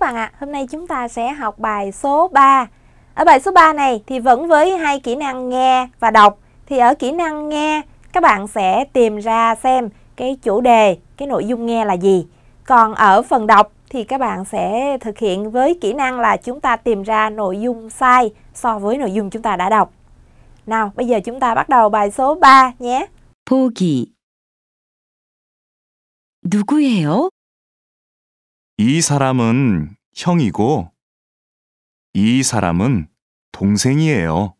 các bạn ạ. À, hôm nay chúng ta sẽ học bài số 3. Ở bài số 3 này thì vẫn với hai kỹ năng nghe và đọc. Thì ở kỹ năng nghe các bạn sẽ tìm ra xem cái chủ đề, cái nội dung nghe là gì. Còn ở phần đọc thì các bạn sẽ thực hiện với kỹ năng là chúng ta tìm ra nội dung sai so với nội dung chúng ta đã đọc. Nào, bây giờ chúng ta bắt đầu bài số 3 nhé. 포기 누구예요? 이 사람은 형이고 이 사람은 동생이에요.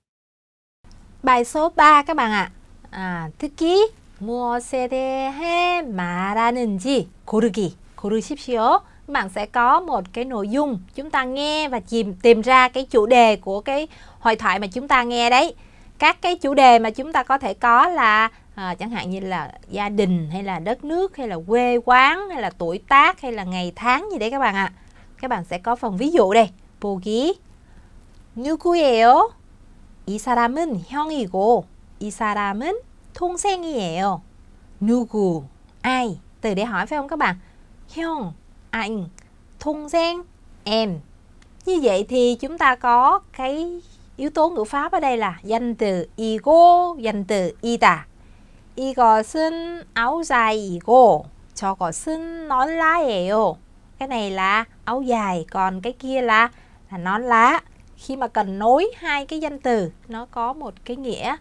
Bài số 3 các bạn ạ. 아, à, 특히 무엇에 대해 말하는지 고르기, 고르십시오. Các bạn sẽ có một cái nội dung chúng ta nghe và tìm, tìm ra cái chủ đề của cái hội thoại mà chúng ta nghe đấy. Các cái chủ đề mà chúng ta có thể có là à, chẳng hạn như là gia đình hay là đất nước hay là quê quán hay là tuổi tác hay là ngày tháng gì đấy các bạn ạ. À. Các bạn sẽ có phần ví dụ đây. 보기 누구예요? 이 사람은 형이고 이 사람은 동생이에요. 누구 ai từ để hỏi phải không các bạn? 형 anh 동생 em. Như vậy thì chúng ta có cái yếu tố ngữ pháp ở đây là danh từ ego danh từ ita 이것은 áo dài 이고 저것은 nón lá예요. Cái này là áo dài, còn cái kia là là nón lá. Khi mà cần nối hai cái danh từ nó có một cái nghĩa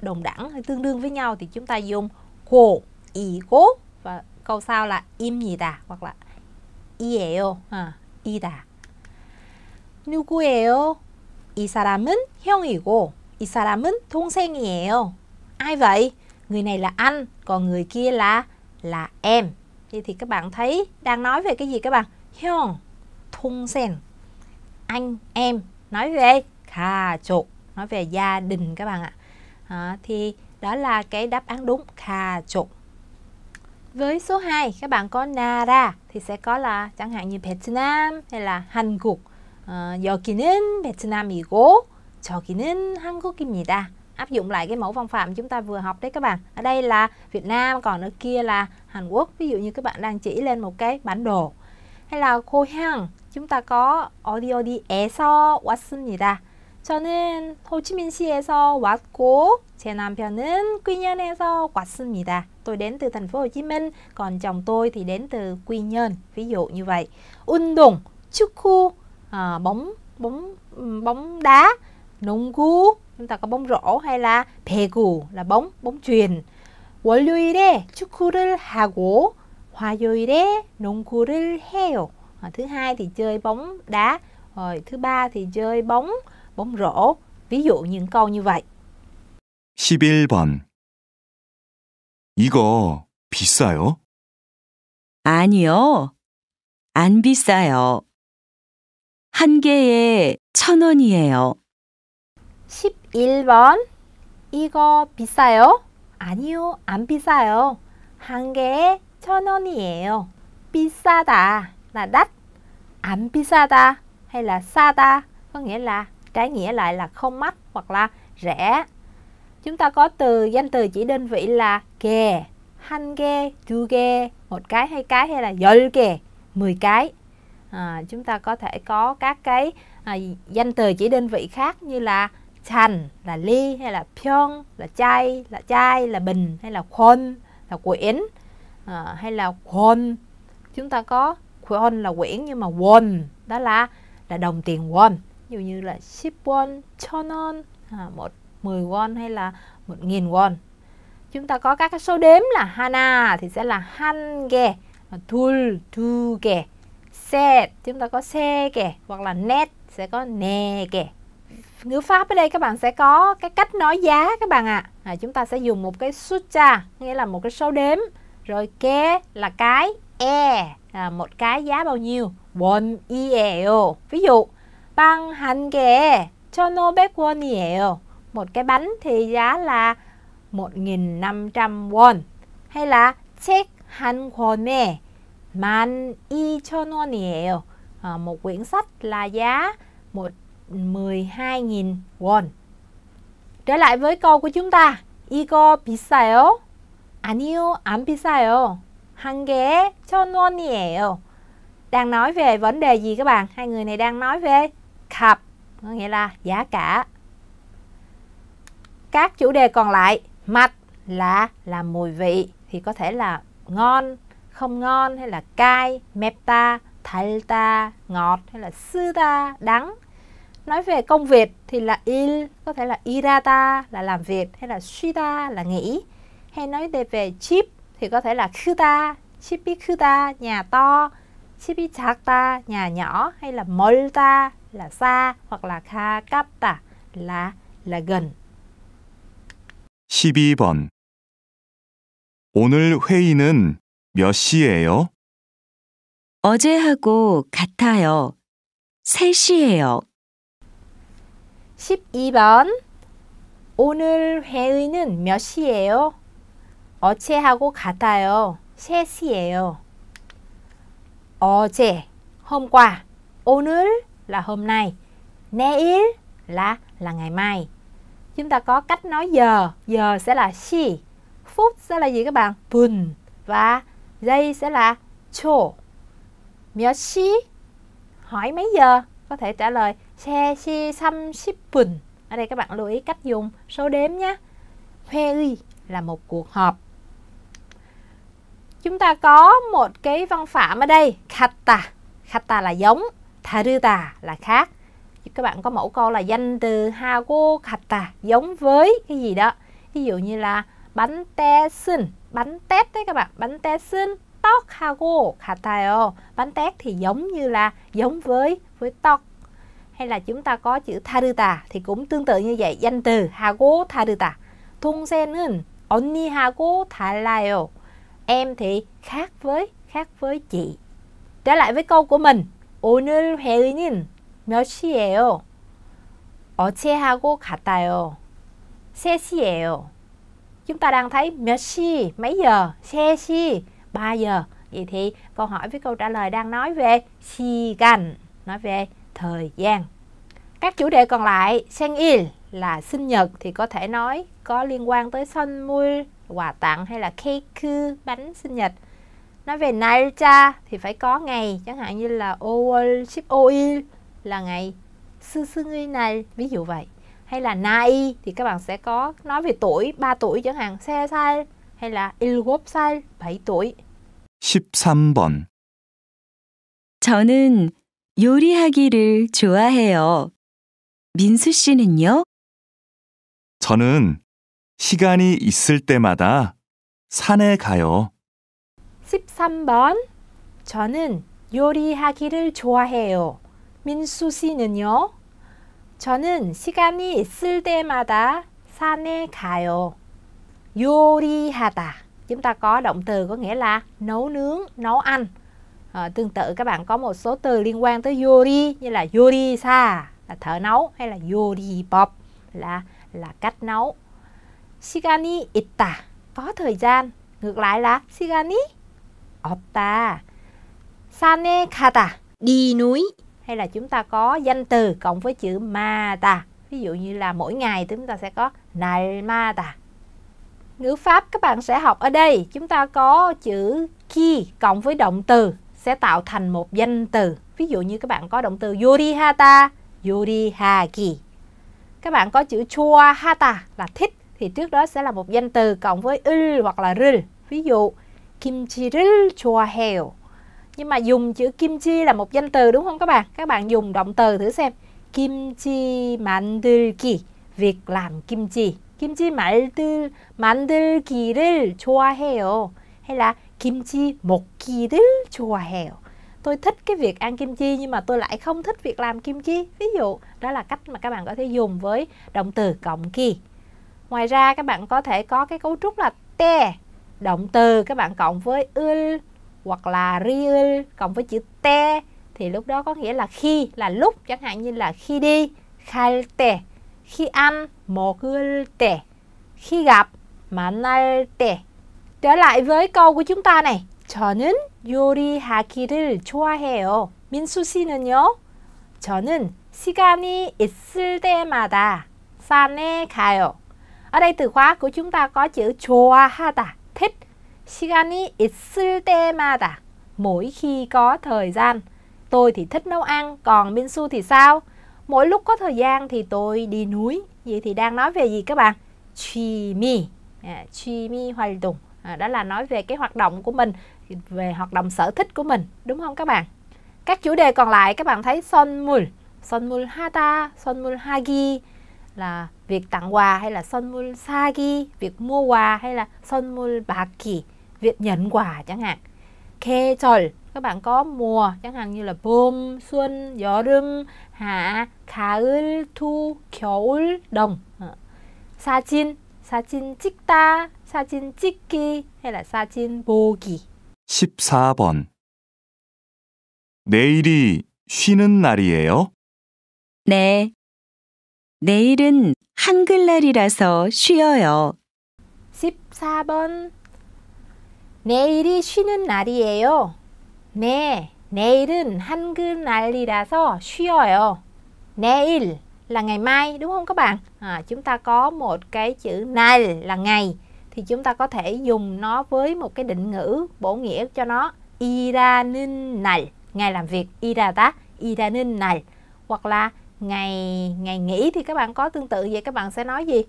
đồng đẳng hay tương đương với nhau thì chúng ta dùng của 이고 và câu sau là im gì đà hoặc là 이에요. 아, 이다. 누구예요? 이 사람은 형이고 이 사람은 동생이에요. Ai vậy? người này là anh còn người kia là là em thì thì các bạn thấy đang nói về cái gì các bạn hyung thung sen anh em nói về kha chột nói về gia đình các bạn ạ à, thì đó là cái đáp án đúng kha chột với số 2 các bạn có nara thì sẽ có là chẳng hạn như việt nam hay là Hàn Quốc. 어, 여기는 nam이고 저기는 한국입니다 áp dụng lại cái mẫu phong phạm chúng ta vừa học đấy các bạn ở đây là Việt Nam còn ở kia là Hàn Quốc ví dụ như các bạn đang chỉ lên một cái bản đồ hay là cô hang chúng ta có 어디 어디에서 왔습니다 저는 호치민시에서 왔고 제 남편은 quy 왔습니다 tôi đến từ thành phố Hồ Chí Minh còn chồng tôi thì đến từ Quy Nhơn ví dụ như vậy 운동 축구 à, bóng bóng bóng đá 농구 chúng ta có bóng rổ hay là 배구 là bóng bóng chuyền 월요일에 축구를 하고 화요일에 농구를 해요. À, thứ hai thì chơi bóng đá, rồi thứ ba thì chơi bóng bóng rổ. Ví dụ những câu như vậy. 11번 이거 비싸요? 아니요. 안 비싸요. 한 개에 천 원이에요. 11번 이거 비싸요? 아니요, 안 비싸요. 한 개에 천 원이에요. 비싸다 나 đắt, 안 비싸다 hay là 싸다 có nghĩa là trái nghĩa lại là không mắc hoặc là rẻ. Chúng ta có từ danh từ chỉ đơn vị là kè, han kè, chu kè, một cái hai cái hay là dol kè, mười cái. À, chúng ta có thể có các cái à, danh từ chỉ đơn vị khác như là chan là ly hay là pyong là chai là chai là bình hay là kwon là quyển à, ờ, hay là kwon chúng ta có kwon là quyển nhưng mà won đó là là đồng tiền won ví dụ như là ship won chonon à, một mười won hay là một nghìn won chúng ta có các cái số đếm là hana thì sẽ là hange thul tuge set chúng ta có xe kè hoặc là net sẽ có nè kè ngữ pháp ở đây các bạn sẽ có cái cách nói giá các bạn ạ. À. À, chúng ta sẽ dùng một cái sutra, nghĩa là một cái số đếm, rồi ke là cái e là một cái giá bao nhiêu? won ieo. Ví dụ bằng hành kè cho no bếp won ieo. Một cái bánh thì giá là 1.500 won hay là check man 권에 cho no À, một quyển sách là giá 1 12.000 won. Trở lại với câu của chúng ta. 이거 비싸요? 아니요, 안 비싸요. 한 개, 천 원이에요. Đang nói về vấn đề gì các bạn? Hai người này đang nói về cặp, có nghĩa là giá cả. Các chủ đề còn lại, mặt là là mùi vị thì có thể là ngon, không ngon hay là cay, mepta, thalta, ngọt hay là ta đắng nói về công việc thì là il có thể là irata là làm việc hay là suita là nghĩ hay nói về về chip thì có thể là kuta chipi kuta nhà to chipi chakta nhà nhỏ hay là molta là xa hoặc là kakapta là là gần 12번 오늘 회의는 몇 시예요? 어제하고 같아요. 3시예요. 12번 오늘 회의는 몇 시예요? 어제하고 같아요. 3시예요. 어제, hôm qua. 오늘 là hôm nay. 내일 là là ngày mai. Chúng ta có cách nói giờ, giờ sẽ là 시 phút sẽ là gì các bạn? 분 và giây sẽ là 초몇 시? Hỏi mấy giờ? Có thể trả lời xe si xăm shipping ở đây các bạn lưu ý cách dùng số đếm nhé Hueri là một cuộc họp chúng ta có một cái văn phạm ở đây kata kata là giống taruta là khác các bạn có mẫu câu là danh từ hago kata giống với cái gì đó ví dụ như là bánh te xin bánh tét đấy các bạn bánh te xin tóc hago katayo bánh tét thì giống như là giống với với tóc hay là chúng ta có chữ 다르다 thì cũng tương tự như vậy danh từ Hago 하고 다르다 Onni Hago 달라요 em thì khác với khác với chị trở lại với câu của mình 오늘 회의는 몇 시예요? 어제하고 같아요. 3시예요. Chúng ta đang thấy 몇 시, mấy giờ, 3시, 3 giờ. Vậy thì câu hỏi với câu trả lời đang nói về 시간, nói về thời gian. Các chủ đề còn lại, sang il là sinh nhật thì có thể nói có liên quan tới sonmul, quà tặng hay là cake, bánh sinh nhật. Nói về naira thì phải có ngày, chẳng hạn như là oil, ship oil là ngày sư sư ngươi này, ví dụ vậy. Hay là nai thì các bạn sẽ có nói về tuổi, 3 tuổi chẳng hạn, xe sai hay là ilgop 일곱살 7tuổi. 13번 저는 요리하기를 좋아해요. 민수 씨는요? 저는 시간이 있을 때마다 산에 가요. 13번. 저는 요리하기를 좋아해요. 민수 씨는요? 저는 시간이 있을 때마다 산에 가요. 요리하다. Chúng ta có động từ có nghĩa là nấu nướng, nấu ăn. à, tương tự các bạn có một số từ liên quan tới yori như là yori sa là thợ nấu hay là yori pop là là cách nấu shigani itta có thời gian ngược lại là shigani opta sane kata đi núi hay là chúng ta có danh từ cộng với chữ mata ví dụ như là mỗi ngày chúng ta sẽ có nai mata ngữ pháp các bạn sẽ học ở đây chúng ta có chữ ki cộng với động từ sẽ tạo thành một danh từ. Ví dụ như các bạn có động từ yorihata, yorihagi. Các bạn có chữ chua chuahata là thích thì trước đó sẽ là một danh từ cộng với ul hoặc là ril. Ví dụ kimchi ril heo Nhưng mà dùng chữ kimchi là một danh từ đúng không các bạn? Các bạn dùng động từ thử xem. Kimchi manduki, việc làm kimchi. Kimchi manduki, manduki를 좋아해요. hay là kimchi một kỳ đứ chùa hèo tôi thích cái việc ăn kim chi nhưng mà tôi lại không thích việc làm kim chi ví dụ đó là cách mà các bạn có thể dùng với động từ cộng kỳ ngoài ra các bạn có thể có cái cấu trúc là te động từ các bạn cộng với ul hoặc là riul cộng với chữ te thì lúc đó có nghĩa là khi là lúc chẳng hạn như là khi đi khai te khi ăn một ul te khi gặp mà nal te Trở lại với câu của chúng ta này. 저는 요리하기를 좋아해요. 민수 씨는요? 저는 시간이 있을 때마다 산에 가요. Ở đây từ khóa của chúng ta có chữ 좋아하다, thích. 시간이 있을 때마다, mỗi khi có thời gian. Tôi thì thích nấu ăn, còn Minsu thì sao? Mỗi lúc có thời gian thì tôi đi núi. Vậy thì đang nói về gì các bạn? 취미, 취미 활동 à, đó là nói về cái hoạt động của mình về hoạt động sở thích của mình đúng không các bạn các chủ đề còn lại các bạn thấy sonmul sonmul hata sonmul hagi là việc tặng quà hay là sonmul sagi việc mua quà hay là sonmul baki việc nhận quà chẳng hạn khe trời các bạn có mùa chẳng hạn như là bom xuân gió 여름 hạ 가을 thu 겨울 đồng ờ. sa chin 사진 찍다, 사진 찍기, 해라 사진 보기. 14번 내일이 쉬는 날이에요? 네. 내일은 한글날이라서 쉬어요. 14번 내일이 쉬는 날이에요. 네, 내일은 한글날이라서 쉬어요. 내일 là ngày mai đúng không các bạn à, chúng ta có một cái chữ nay là ngày thì chúng ta có thể dùng nó với một cái định ngữ bổ nghĩa cho nó iranin này ngày làm việc irata iranin này hoặc là ngày ngày nghỉ thì các bạn có tương tự vậy các bạn sẽ nói gì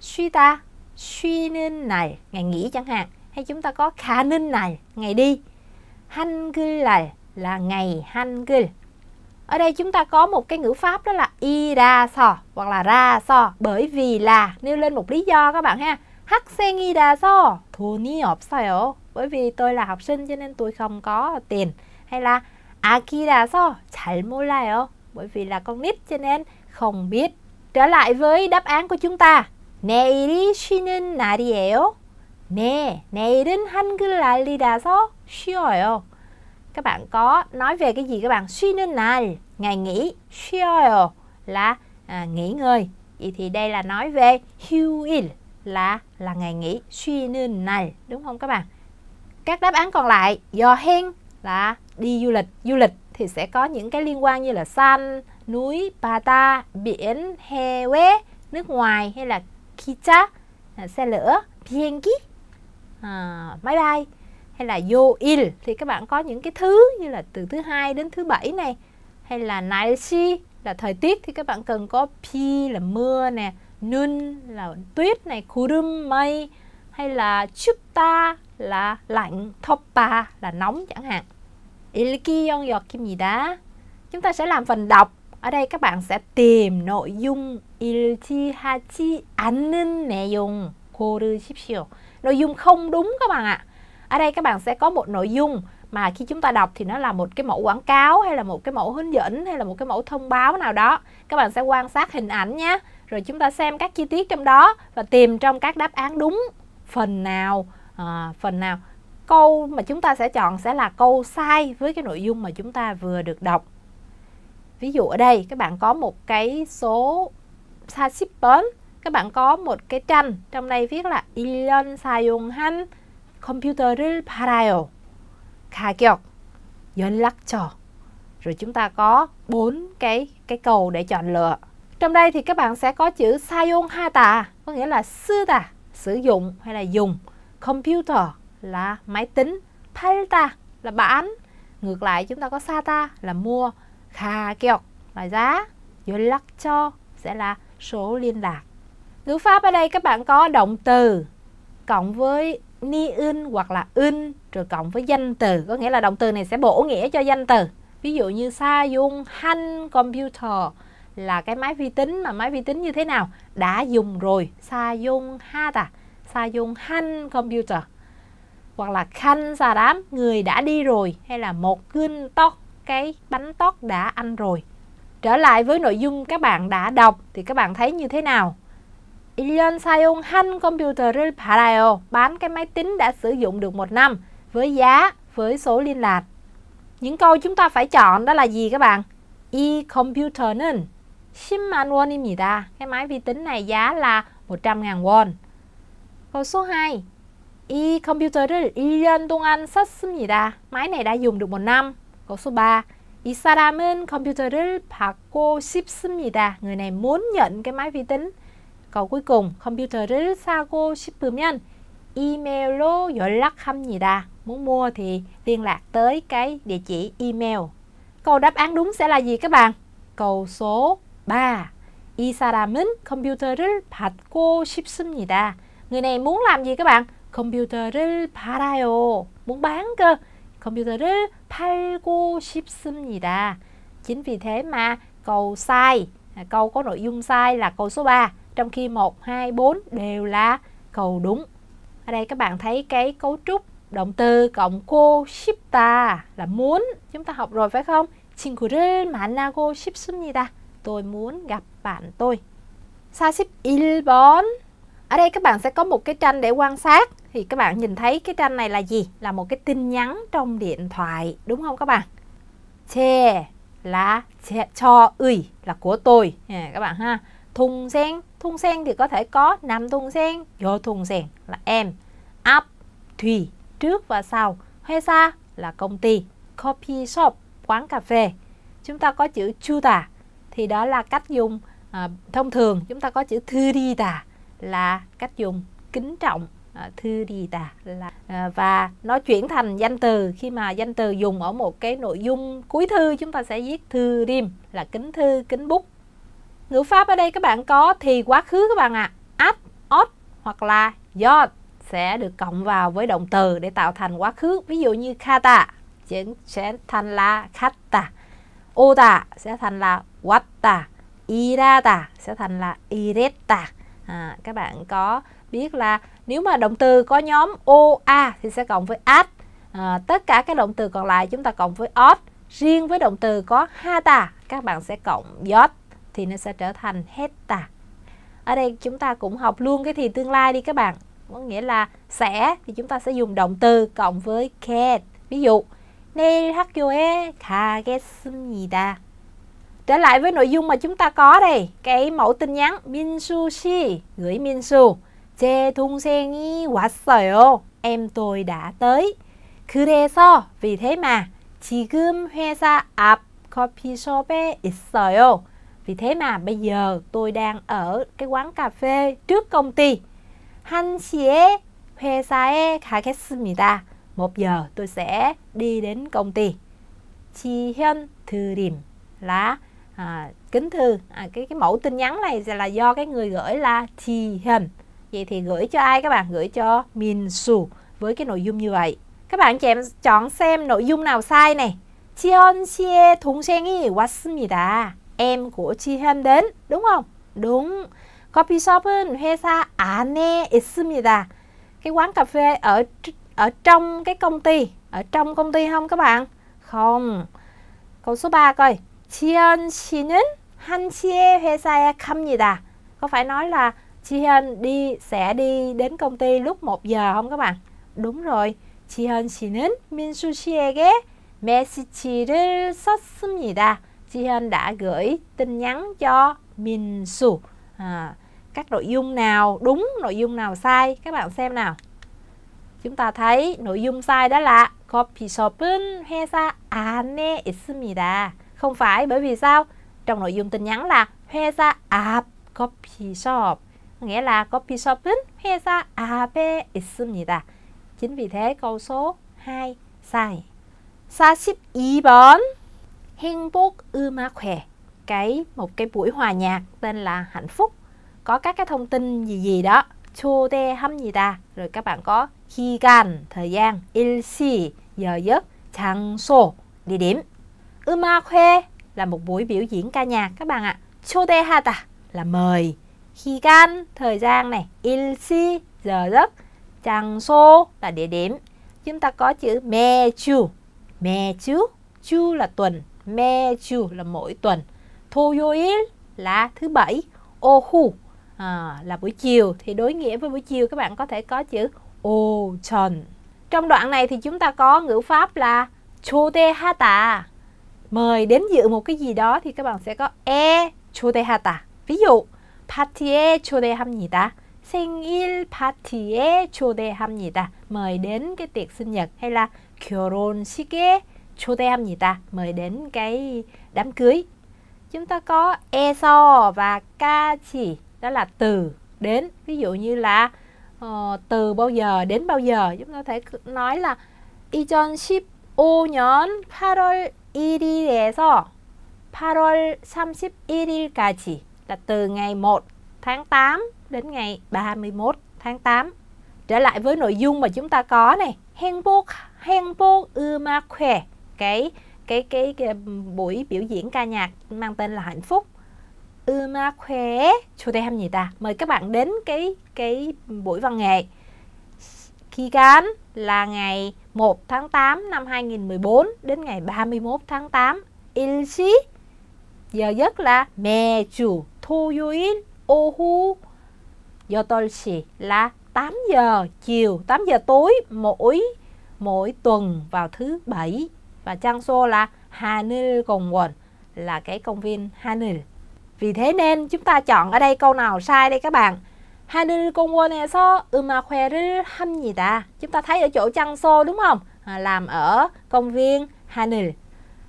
shita shinin này ngày nghỉ chẳng hạn hay chúng ta có khả ninh này ngày đi hangul này là ngày hangul ở đây chúng ta có một cái ngữ pháp đó là y ra so hoặc là ra so bởi vì là nêu lên một lý do các bạn ha. 학생이 라서 돈이 없어요. Bởi vì tôi là học sinh cho nên tôi không có tiền. Hay là 아기라서 잘 몰라요. Bởi vì là con nít cho nên không biết. Trở lại với đáp án của chúng ta. 내일이 쉬는 날이에요. 네, 내일은 한글날이라서 쉬어요 các bạn có nói về cái gì các bạn suy nên này ngày nghỉ 쉬어요 là à, nghỉ ngơi vậy thì đây là nói về 휴일 là là ngày nghỉ suy nên này đúng không các bạn các đáp án còn lại do hen là đi du lịch du lịch thì sẽ có những cái liên quan như là san núi bata biển hè quế nước ngoài hay là kicha à, xe lửa pienki à, máy bay hay là yo il thì các bạn có những cái thứ như là từ thứ hai đến thứ bảy này hay là 날씨 là thời tiết thì các bạn cần có pi là mưa nè nun là tuyết này kurum mây hay là chupta là lạnh thoppa là nóng chẳng hạn kim 일기영역입니다 chúng ta sẽ làm phần đọc ở đây các bạn sẽ tìm nội dung 일치하지 않는 내용 고르십시오 nội dung không đúng các bạn ạ à ở đây các bạn sẽ có một nội dung mà khi chúng ta đọc thì nó là một cái mẫu quảng cáo hay là một cái mẫu hướng dẫn hay là một cái mẫu thông báo nào đó các bạn sẽ quan sát hình ảnh nhé rồi chúng ta xem các chi tiết trong đó và tìm trong các đáp án đúng phần nào à, phần nào câu mà chúng ta sẽ chọn sẽ là câu sai với cái nội dung mà chúng ta vừa được đọc ví dụ ở đây các bạn có một cái số sai shipper các bạn có một cái tranh trong đây viết là Ilon Sayong Han 컴퓨터를 팔아요. 가격, 연락처. Rồi chúng ta có bốn cái cái cầu để chọn lựa. Trong đây thì các bạn sẽ có chữ sayong hata, có nghĩa là sư ta, sử dụng hay là dùng. Computer là máy tính, palta là bán. Ngược lại chúng ta có sata là mua, khà kiok là giá, cho sẽ là số liên lạc. Ngữ pháp ở đây các bạn có động từ cộng với ni in hoặc là in rồi cộng với danh từ có nghĩa là động từ này sẽ bổ nghĩa cho danh từ ví dụ như sa dung hanh computer là cái máy vi tính mà máy vi tính như thế nào đã dùng rồi sa dung ha ta sa dung hanh computer hoặc là khanh xà đám người đã đi rồi hay là một kinh tóc cái bánh tóc đã ăn rồi trở lại với nội dung các bạn đã đọc thì các bạn thấy như thế nào 1년 사용한 컴퓨터를 팔아요. Bán cái máy tính đã sử dụng được một năm với giá, với số liên lạc. Những câu chúng ta phải chọn đó là gì các bạn? 이 컴퓨터는 10만 원입니다. Cái máy vi tính này giá là 100.000 won. Câu số 2. 이 컴퓨터를 1년 동안 썼습니다. Máy này đã dùng được một năm. Câu số 3. 이 사람은 컴퓨터를 받고 싶습니다. Người này muốn nhận cái máy vi tính câu cuối cùng, computer를 사고 싶으면 이메일로 연락합니다. Muốn mua thì liên lạc tới cái địa chỉ email. Câu đáp án đúng sẽ là gì các bạn? Câu số 3. 이 사람은 컴퓨터를 받고 싶습니다. Người này muốn làm gì các bạn? 컴퓨터를 팔아요. Muốn bán cơ. 컴퓨터를 팔고 싶습니다. Chính vì thế mà câu sai, câu có nội dung sai là câu số 3 trong khi 1, 2, 4 đều là câu đúng. Ở đây các bạn thấy cái cấu trúc động từ cộng cô ship ta là muốn. Chúng ta học rồi phải không? 친구를 gì ta Tôi muốn gặp bạn tôi. sa ship 번 Ở đây các bạn sẽ có một cái tranh để quan sát. Thì các bạn nhìn thấy cái tranh này là gì? Là một cái tin nhắn trong điện thoại. Đúng không các bạn? Che là che, cho ơi là của tôi. À, các bạn ha. Thùng sen thun sen thì có thể có nằm thun sen vô thun sen là em up thùy trước và sau huê xa là công ty coffee shop quán cà phê chúng ta có chữ chuta thì đó là cách dùng à, thông thường chúng ta có chữ thư đi tà là cách dùng kính trọng à, thư đi tà là à, và nó chuyển thành danh từ khi mà danh từ dùng ở một cái nội dung cuối thư chúng ta sẽ viết thư rim là kính thư kính bút ngữ pháp ở đây các bạn có thì quá khứ các bạn ạ. À. At, ot hoặc là your sẽ được cộng vào với động từ để tạo thành quá khứ. Ví dụ như kata sẽ thành là kata. Ota sẽ thành là watta. Irata sẽ thành là ireta. À, các bạn có biết là nếu mà động từ có nhóm OA thì sẽ cộng với at. À, tất cả các động từ còn lại chúng ta cộng với ot. Riêng với động từ có hata các bạn sẽ cộng yot thì nó sẽ trở thành hecta ở đây chúng ta cũng học luôn cái thì tương lai đi các bạn có nghĩa là sẽ thì chúng ta sẽ dùng động từ cộng với can ví dụ 내일 학교에 가겠습니다 trở lại với nội dung mà chúng ta có đây cái mẫu tin nhắn Minsu shi gửi Minsu 제 동생이 왔어요 em tôi đã tới 그래서 vì thế mà 지금 회사 앞 커피숍에 있어요 vì thế mà bây giờ tôi đang ở cái quán cà phê trước công ty 한 시에 회사에 가겠습니다. Một giờ tôi sẽ đi đến công ty. 지현 드림 là à, kính thư. À, cái cái mẫu tin nhắn này là do cái người gửi là 지현. Vậy thì gửi cho ai các bạn? Gửi cho Minsu với cái nội dung như vậy. Các bạn chọn chọn xem nội dung nào sai này. 지현 씨의 동생이 왔습니다 em của chị Hem đến đúng không? Đúng. Coffee shop은 회사 안에 있습니다. Cái quán cà phê ở ở trong cái công ty, ở trong công ty không các bạn? Không. Câu số 3 coi. 지연 씨는 한 씨의 회사에 갑니다. Có phải nói là Chị Hên đi sẽ đi đến công ty lúc 1 giờ không các bạn? Đúng rồi. Chị Hên 씨는 민수 씨에게 메시지를 썼습니다. Jihan đã gửi tin nhắn cho Min Su. À, các nội dung nào đúng, nội dung nào sai các bạn xem nào. Chúng ta thấy nội dung sai đó là copy shop은 회사 ane isumida. Không phải bởi vì sao? Trong nội dung tin nhắn là 회사 ap copy shop nghĩa là copy shop은 회사 ap isumida. Chính vì thế câu số 2 sai. 42번 Henbok Umakwe cái một cái buổi hòa nhạc tên là Hạnh Phúc có các cái thông tin gì gì đó chô te hâm gì ta rồi các bạn có khi gan thời gian ilsi giờ giấc trang số địa điểm uma khoe là một buổi biểu diễn ca nhạc các bạn ạ chô te ha ta là mời khi gan thời gian này ilsi giờ giấc trang số là địa điểm chúng ta có chữ me chu me chu chu là tuần Meju là mỗi tuần. Toyoil là thứ bảy. Ohu à, là buổi chiều. Thì đối nghĩa với buổi chiều các bạn có thể có chữ Ochon. Trong đoạn này thì chúng ta có ngữ pháp là Chodehata. Mời đến dự một cái gì đó thì các bạn sẽ có E Chodehata. Ví dụ, sinh 초대합니다. 생일 파티에 초대합니다. mời đến cái tiệc sinh nhật hay là 결혼식에 Chotem gì ta mời đến cái đám cưới chúng ta có eso và ca chỉ đó là từ đến ví dụ như là uh, từ bao giờ đến bao giờ chúng ta có thể nói là 2015년 8월 1일에서 8월 31일까지 là từ ngày 1 tháng 8 đến ngày 31 tháng 8. Trở lại với nội dung mà chúng ta có này. 행복, 행복, 음악, khỏe cái cái cái, cái buổi biểu diễn ca nhạc mang tên là hạnh phúc gì ta Mời các bạn đến cái cái buổi văn nghệ. khi Kigan là ngày 1 tháng 8 năm 2014 đến ngày 31 tháng 8. 일시 giờ giấc là thu 매주 토요일 giờ 8시 là 8 giờ chiều, 8 giờ tối mỗi mỗi tuần vào thứ bảy và Changso là Hanil cùng quần là cái công viên Hanil. Vì thế nên chúng ta chọn ở đây câu nào sai đây các bạn. Hanil hâm gì ta Chúng ta thấy ở chỗ Changso đúng không? À, làm ở công viên Hanil.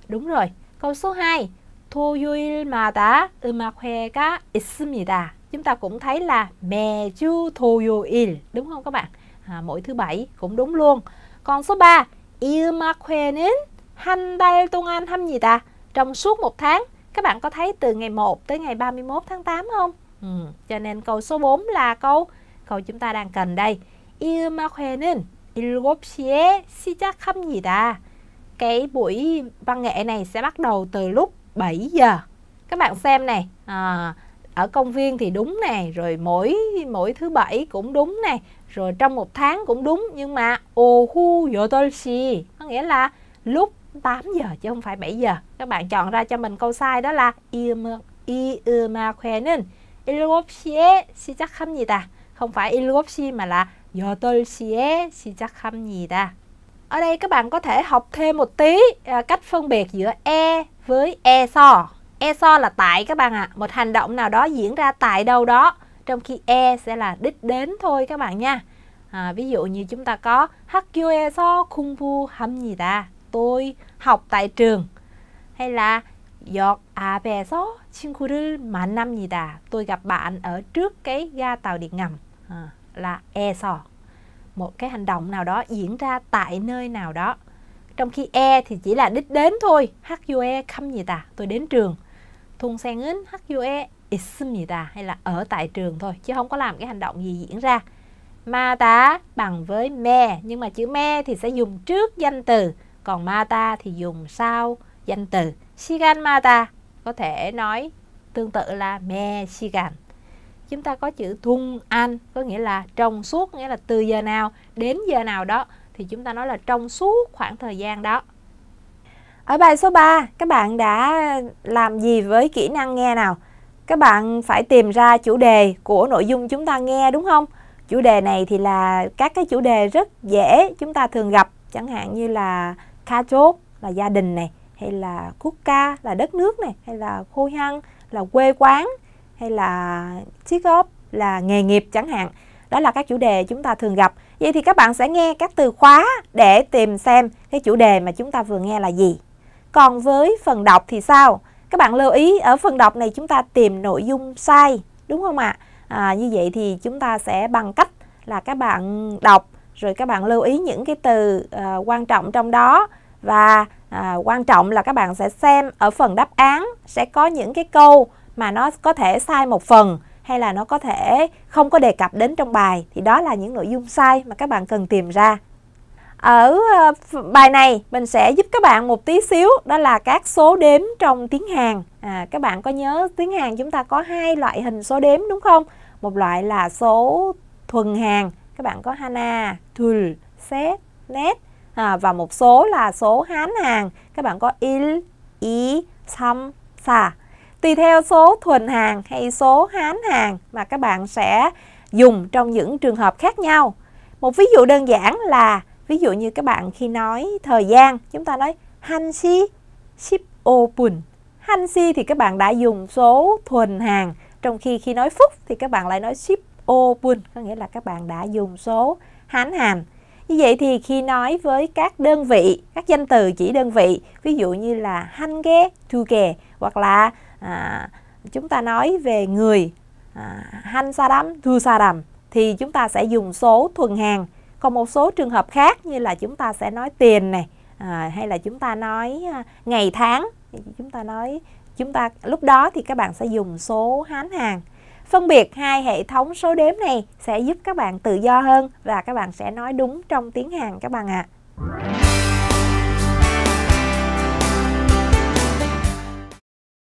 Đúng rồi. Câu số 2. 토요일마다 음악회가 있습니다. Chúng ta cũng thấy là 매주 토요일 đúng không các bạn? À, mỗi thứ bảy cũng đúng luôn. Còn số 3, 음악회는 한달 동안 합니다. Trong suốt một tháng, các bạn có thấy từ ngày 1 tới ngày 31 tháng 8 không? Ừ. Cho nên câu số 4 là câu câu chúng ta đang cần đây. 일마회는 7시에 시작합니다. Cái buổi văn nghệ này sẽ bắt đầu từ lúc 7 giờ. Các bạn xem này, à, ở công viên thì đúng này, rồi mỗi mỗi thứ bảy cũng đúng này, rồi trong một tháng cũng đúng nhưng mà 오후 8시 có nghĩa là lúc 8 giờ chứ không phải 7 giờ. Các bạn chọn ra cho mình câu sai đó là nên si chắc 7 gì ta Không phải 7시 mà là si chắc 8 gì ta Ở đây các bạn có thể học thêm một tí à, cách phân biệt giữa e với e so. E so là tại các bạn ạ. À. Một hành động nào đó diễn ra tại đâu đó. Trong khi e sẽ là đích đến thôi các bạn nha. À, ví dụ như chúng ta có e so hâm gì ta tôi học tại trường hay là giọt à bè gió gì 만납니다. Tôi gặp bạn ở trước cái ga tàu điện ngầm à, là e sò. Một cái hành động nào đó diễn ra tại nơi nào đó. Trong khi e thì chỉ là đích đến thôi. e gì 갑니다. Tôi đến trường. Thun sen 은 gì 있습니다 hay là ở tại trường thôi chứ không có làm cái hành động gì diễn ra. Ma tá bằng với me nhưng mà chữ me thì sẽ dùng trước danh từ còn mata thì dùng sau danh từ shigan mata có thể nói tương tự là me shigan chúng ta có chữ thun an có nghĩa là trong suốt nghĩa là từ giờ nào đến giờ nào đó thì chúng ta nói là trong suốt khoảng thời gian đó ở bài số 3 các bạn đã làm gì với kỹ năng nghe nào các bạn phải tìm ra chủ đề của nội dung chúng ta nghe đúng không chủ đề này thì là các cái chủ đề rất dễ chúng ta thường gặp chẳng hạn như là Kha chốt là gia đình này hay là quốc ca là đất nước này hay là khô hăng là quê quán hay là chiếc góp là nghề nghiệp chẳng hạn đó là các chủ đề chúng ta thường gặp vậy thì các bạn sẽ nghe các từ khóa để tìm xem cái chủ đề mà chúng ta vừa nghe là gì còn với phần đọc thì sao các bạn lưu ý ở phần đọc này chúng ta tìm nội dung sai đúng không ạ à, như vậy thì chúng ta sẽ bằng cách là các bạn đọc rồi các bạn lưu ý những cái từ uh, quan trọng trong đó và uh, quan trọng là các bạn sẽ xem ở phần đáp án sẽ có những cái câu mà nó có thể sai một phần hay là nó có thể không có đề cập đến trong bài thì đó là những nội dung sai mà các bạn cần tìm ra ở ờ, bài này mình sẽ giúp các bạn một tí xíu đó là các số đếm trong tiếng Hàn à, các bạn có nhớ tiếng Hàn chúng ta có hai loại hình số đếm đúng không một loại là số thuần Hàn các bạn có hana, thul, set, net à, và một số là số Hán Hàn các bạn có il, y, sam, sa tùy theo số thuần Hàn hay số Hán Hàn mà các bạn sẽ dùng trong những trường hợp khác nhau một ví dụ đơn giản là ví dụ như các bạn khi nói thời gian chúng ta nói hanshi ship open hanshi thì các bạn đã dùng số thuần Hàn trong khi khi nói phút thì các bạn lại nói ship Open có nghĩa là các bạn đã dùng số Hán Hàm. Như vậy thì khi nói với các đơn vị, các danh từ chỉ đơn vị, ví dụ như là hanh ghé, thu kè hoặc là à, chúng ta nói về người à, hanh sa đắm, thu sa đầm thì chúng ta sẽ dùng số thuần hàng. Còn một số trường hợp khác như là chúng ta sẽ nói tiền này à, hay là chúng ta nói à, ngày tháng, chúng ta nói chúng ta lúc đó thì các bạn sẽ dùng số hán hàng. Phân biệt hai hệ thống số đếm này sẽ giúp các bạn tự do hơn và các bạn sẽ nói đúng trong tiếng Hàn các bạn ạ. À.